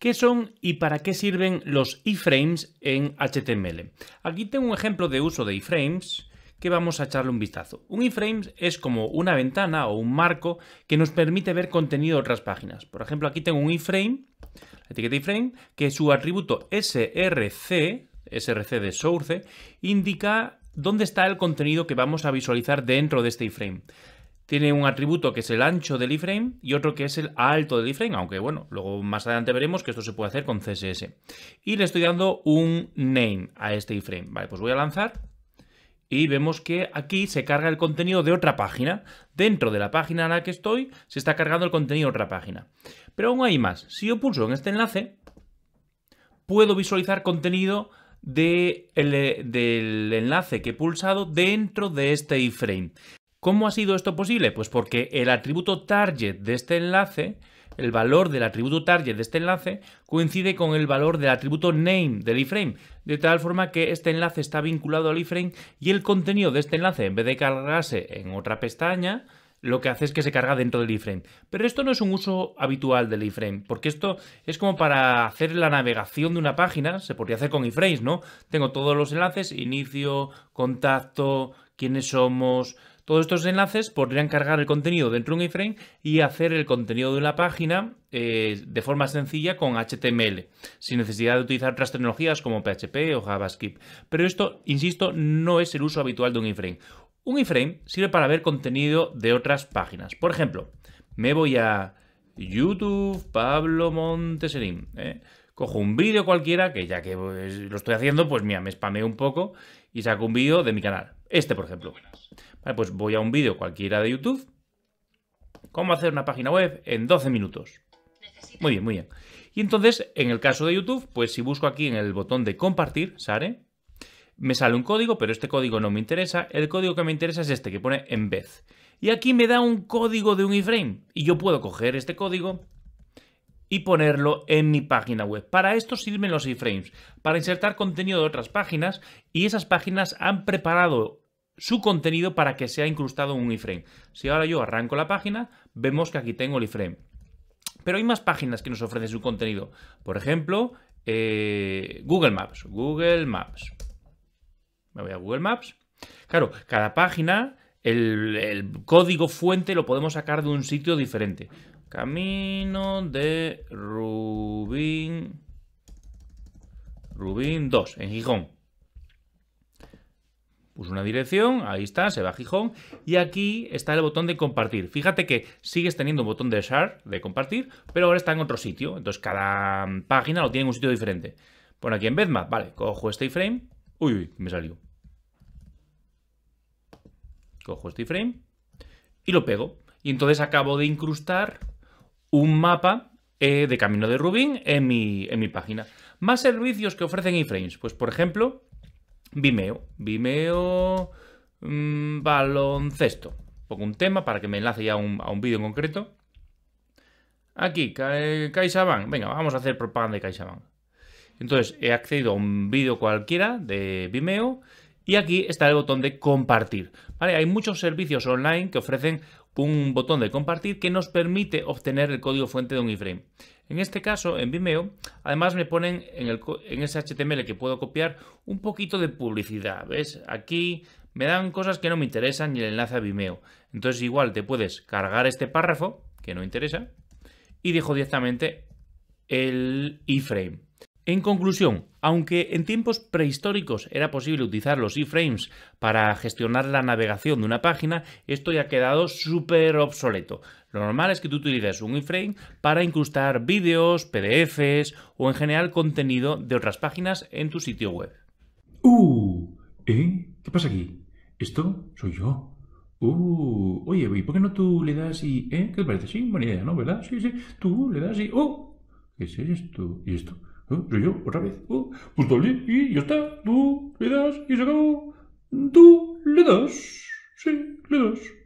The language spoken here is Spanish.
¿Qué son y para qué sirven los iframes en HTML? Aquí tengo un ejemplo de uso de iframes que vamos a echarle un vistazo. Un iframe es como una ventana o un marco que nos permite ver contenido de otras páginas. Por ejemplo, aquí tengo un iframe, la etiqueta iframe, que su atributo src, src de source, indica dónde está el contenido que vamos a visualizar dentro de este iframe tiene un atributo que es el ancho del iframe y otro que es el alto del iframe, aunque bueno, luego más adelante veremos que esto se puede hacer con CSS. Y le estoy dando un name a este iframe. vale, pues voy a lanzar y vemos que aquí se carga el contenido de otra página. Dentro de la página en la que estoy se está cargando el contenido de otra página. Pero aún hay más. Si yo pulso en este enlace, puedo visualizar contenido de el, del enlace que he pulsado dentro de este iframe. ¿Cómo ha sido esto posible? Pues porque el atributo target de este enlace, el valor del atributo target de este enlace, coincide con el valor del atributo name del iframe, de tal forma que este enlace está vinculado al iframe y el contenido de este enlace, en vez de cargarse en otra pestaña, lo que hace es que se carga dentro del iframe. Pero esto no es un uso habitual del iframe, porque esto es como para hacer la navegación de una página, se podría hacer con iframes, ¿no? Tengo todos los enlaces, inicio, contacto, quiénes somos, todos estos enlaces podrían cargar el contenido dentro de un iframe y hacer el contenido de una página eh, de forma sencilla con HTML, sin necesidad de utilizar otras tecnologías como PHP o JavaScript. Pero esto, insisto, no es el uso habitual de un iframe. Un iframe sirve para ver contenido de otras páginas. Por ejemplo, me voy a YouTube Pablo Monteserín. ¿eh? Cojo un vídeo cualquiera, que ya que pues, lo estoy haciendo, pues mira, me spameo un poco y saco un vídeo de mi canal. Este, por ejemplo pues voy a un vídeo cualquiera de YouTube. ¿Cómo hacer una página web en 12 minutos? Muy bien, muy bien. Y entonces, en el caso de YouTube, pues si busco aquí en el botón de compartir, ¿sale? Me sale un código, pero este código no me interesa. El código que me interesa es este, que pone en vez. Y aquí me da un código de un iframe. Y yo puedo coger este código y ponerlo en mi página web. Para esto sirven los iframes, para insertar contenido de otras páginas y esas páginas han preparado su contenido para que sea incrustado en un iframe. Si ahora yo arranco la página, vemos que aquí tengo el iframe. Pero hay más páginas que nos ofrecen su contenido. Por ejemplo, eh, Google Maps. Google Maps. Me voy a Google Maps. Claro, cada página, el, el código fuente lo podemos sacar de un sitio diferente. Camino de Rubín. Rubín 2, en Gijón pues una dirección, ahí está, se va a Gijón. Y aquí está el botón de compartir. Fíjate que sigues teniendo un botón de share, de compartir, pero ahora está en otro sitio. Entonces cada página lo tiene en un sitio diferente. Por aquí en Bedmap, vale, cojo este iframe. Uy, uy, me salió. Cojo este iframe y lo pego. Y entonces acabo de incrustar un mapa eh, de camino de Rubin en mi, en mi página. Más servicios que ofrecen iframes. Pues, por ejemplo, Vimeo. Vimeo. Mm, baloncesto. Pongo un tema para que me enlace ya a un, vídeo en concreto. Aquí, eh, CaixaBank. Venga, vamos a hacer propaganda de CaixaBank. Entonces, he accedido a un vídeo cualquiera de Vimeo y aquí está el botón de compartir. ¿Vale? Hay muchos servicios online que ofrecen un botón de compartir que nos permite obtener el código fuente de un iframe. En este caso, en Vimeo, además me ponen en, ese HTML que puedo copiar un poquito de publicidad. ¿Ves? Aquí me dan cosas que no me interesan y el enlace a Vimeo. Entonces igual te puedes cargar este párrafo, que no interesa, y dejo directamente el iframe. En conclusión, aunque en tiempos prehistóricos era posible utilizar los iframes para gestionar la navegación de una página, esto ya ha quedado súper obsoleto. Lo normal es que tú utilices un iframe para incrustar vídeos, PDFs o en general contenido de otras páginas en tu sitio web. ¡Uh! ¿Eh? ¿Qué pasa aquí? ¿Esto? Soy yo. ¡Uh! Oye, por qué no tú le das y... ¿Eh? ¿Qué te parece? Sí, buena idea, ¿no? ¿Verdad? Sí, sí. Tú le das y... ¡oh! ¿Qué es esto? ¿Y esto? ¿Eh? yo, otra vez, ¿Eh? pues doble y ya está. Tú le das y se acabó. Tú le das. Sí, le das.